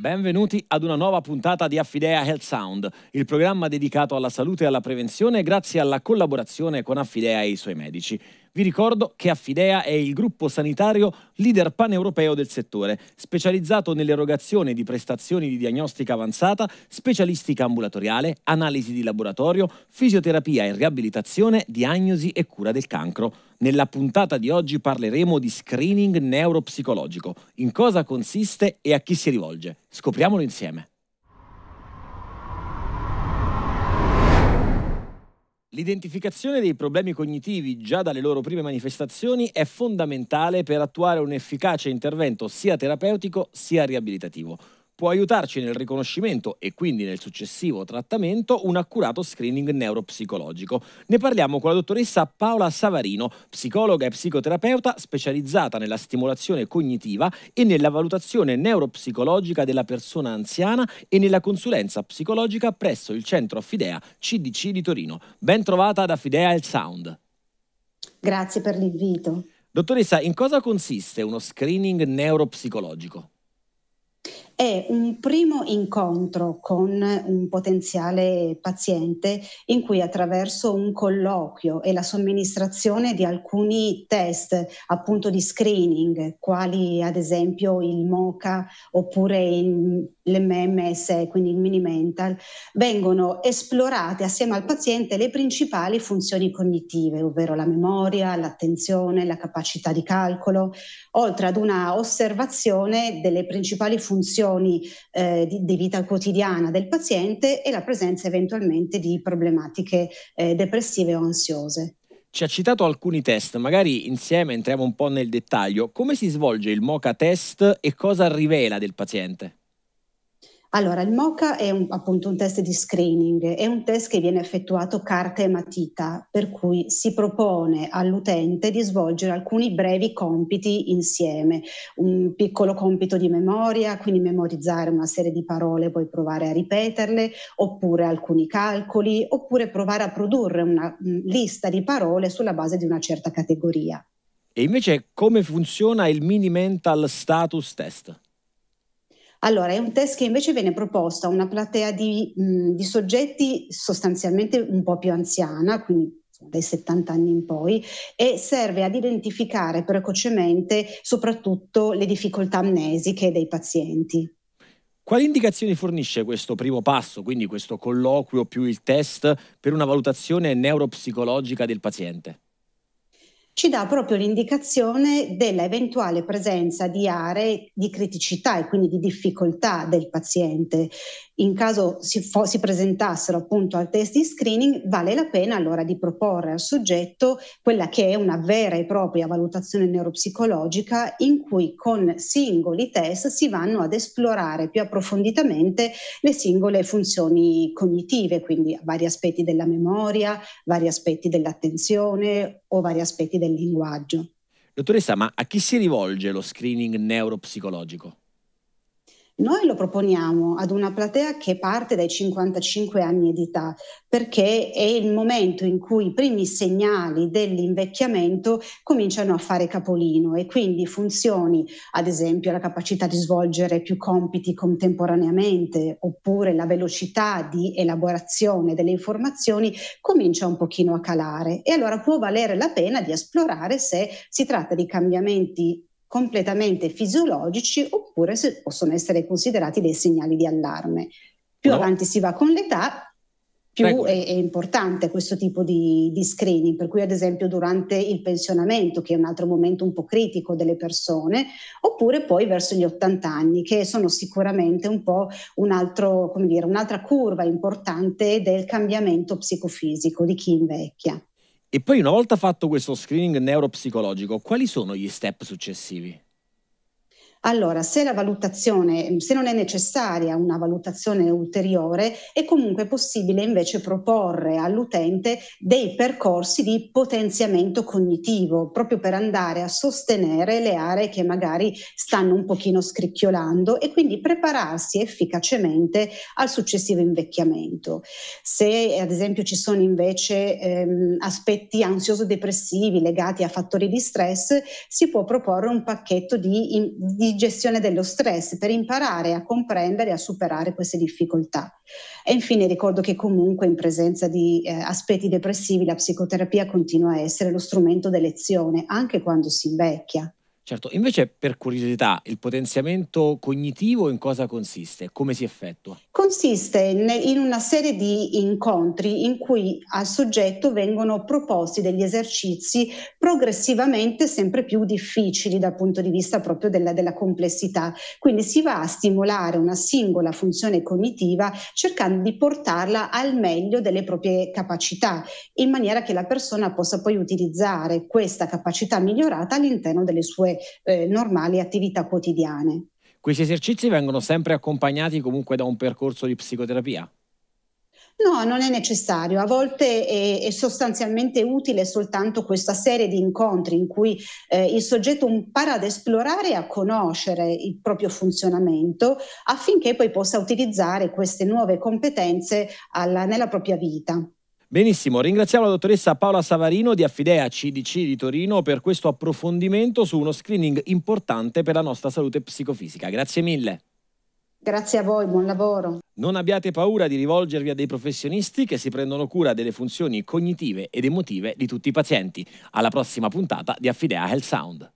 Benvenuti ad una nuova puntata di Affidea Health Sound, il programma dedicato alla salute e alla prevenzione grazie alla collaborazione con Affidea e i suoi medici. Vi ricordo che Affidea è il gruppo sanitario leader paneuropeo del settore, specializzato nell'erogazione di prestazioni di diagnostica avanzata, specialistica ambulatoriale, analisi di laboratorio, fisioterapia e riabilitazione, diagnosi e cura del cancro. Nella puntata di oggi parleremo di screening neuropsicologico, in cosa consiste e a chi si rivolge. Scopriamolo insieme. L'identificazione dei problemi cognitivi già dalle loro prime manifestazioni è fondamentale per attuare un efficace intervento sia terapeutico sia riabilitativo può aiutarci nel riconoscimento e quindi nel successivo trattamento un accurato screening neuropsicologico. Ne parliamo con la dottoressa Paola Savarino, psicologa e psicoterapeuta specializzata nella stimolazione cognitiva e nella valutazione neuropsicologica della persona anziana e nella consulenza psicologica presso il centro Affidea CDC di Torino. Ben trovata da Fidea El Sound. Grazie per l'invito. Dottoressa, in cosa consiste uno screening neuropsicologico? è un primo incontro con un potenziale paziente in cui attraverso un colloquio e la somministrazione di alcuni test, appunto di screening, quali ad esempio il MOCA oppure il l'MMS, quindi il mini mental, vengono esplorate assieme al paziente le principali funzioni cognitive, ovvero la memoria, l'attenzione, la capacità di calcolo, oltre ad una osservazione delle principali funzioni eh, di, di, vita quotidiana del paziente e la presenza eventualmente di problematiche eh, depressive o ansiose. Ci ha citato alcuni test, magari insieme entriamo un po' nel dettaglio. Come si svolge il MOCA test e cosa rivela del paziente? Allora, il MOCA è un, appunto un test di screening, è un test che viene effettuato carta e matita, per cui si propone all'utente di svolgere alcuni brevi compiti insieme, un piccolo compito di memoria, quindi memorizzare una serie di parole, e poi provare a ripeterle, oppure alcuni calcoli, oppure provare a produrre una mh, mm, lista di parole sulla base di una certa categoria. E invece come funziona il mini mental status test? Allora, è un test che invece viene proposto a una platea di, mh, mm, di soggetti sostanzialmente un po' più anziana, quindi dai 70 anni in poi e serve ad identificare precocemente soprattutto le difficoltà amnesiche dei pazienti. Quali indicazioni fornisce questo primo passo, quindi questo colloquio più il test, per una valutazione neuropsicologica del paziente? ci dà proprio l'indicazione dell'eventuale presenza di aree di criticità e quindi di difficoltà del paziente. In caso si, fo- si presentassero appunto al test di screening, vale la pena allora di proporre al soggetto quella che è una vera e propria valutazione neuropsicologica in cui con singoli test si vanno ad esplorare più approfonditamente le singole funzioni cognitive, quindi vari aspetti della memoria, vari aspetti dell'attenzione, o vari aspetti del linguaggio. Dottoressa, ma a chi si rivolge lo screening neuropsicologico? Noi lo proponiamo ad una platea che parte dai 55 anni di età, perché è il momento in cui i primi segnali dell'invecchiamento cominciano a fare capolino e quindi funzioni, ad esempio la capacità di svolgere più compiti contemporaneamente oppure la velocità di elaborazione delle informazioni comincia un pochino a calare e allora può valere la pena di esplorare se si tratta di cambiamenti completamente fisiologici oppure se possono essere considerati dei segnali di allarme. Più no. avanti si va con l'età, più è, è, importante questo tipo di, di, screening, per cui ad esempio durante il pensionamento, che è un altro momento un po' critico delle persone, oppure poi verso gli 80 anni, che sono sicuramente un po' un altro, dire, un'altra curva importante del cambiamento psicofisico di chi invecchia. E poi una volta fatto questo screening neuropsicologico, quali sono gli step successivi? Allora, se la valutazione, se non è necessaria una valutazione ulteriore, è comunque possibile invece proporre all'utente dei percorsi di potenziamento cognitivo, proprio per andare a sostenere le aree che magari stanno un pochino scricchiolando e quindi prepararsi efficacemente al successivo invecchiamento. Se ad esempio ci sono invece ehm, aspetti ansioso-depressivi legati a fattori di stress, si può proporre un pacchetto di, di di gestione dello stress per imparare a comprendere e a superare queste difficoltà. E infine ricordo che comunque in presenza di eh, aspetti depressivi la psicoterapia continua a essere lo strumento d'elezione anche quando si invecchia. Certo, invece per curiosità, il potenziamento cognitivo in cosa consiste? Come si effettua? Consiste in una serie di incontri in cui al soggetto vengono proposti degli esercizi progressivamente sempre più difficili dal punto di vista proprio della, della complessità. Quindi si va a stimolare una singola funzione cognitiva cercando di portarla al meglio delle proprie capacità, in maniera che la persona possa poi utilizzare questa capacità migliorata all'interno delle sue sue eh, normali attività quotidiane. Questi esercizi vengono sempre accompagnati comunque da un percorso di psicoterapia? No, non è necessario. A volte è, è, sostanzialmente utile soltanto questa serie di incontri in cui eh, il soggetto impara ad esplorare e a conoscere il proprio funzionamento affinché poi possa utilizzare queste nuove competenze alla, nella propria vita. Benissimo, ringraziamo la dottoressa Paola Savarino di Affidea CDC di Torino per questo approfondimento su uno screening importante per la nostra salute psicofisica. Grazie mille. Grazie a voi, buon lavoro. Non abbiate paura di rivolgervi a dei professionisti che si prendono cura delle funzioni cognitive ed emotive di tutti i pazienti. Alla prossima puntata di Affidea Health Sound.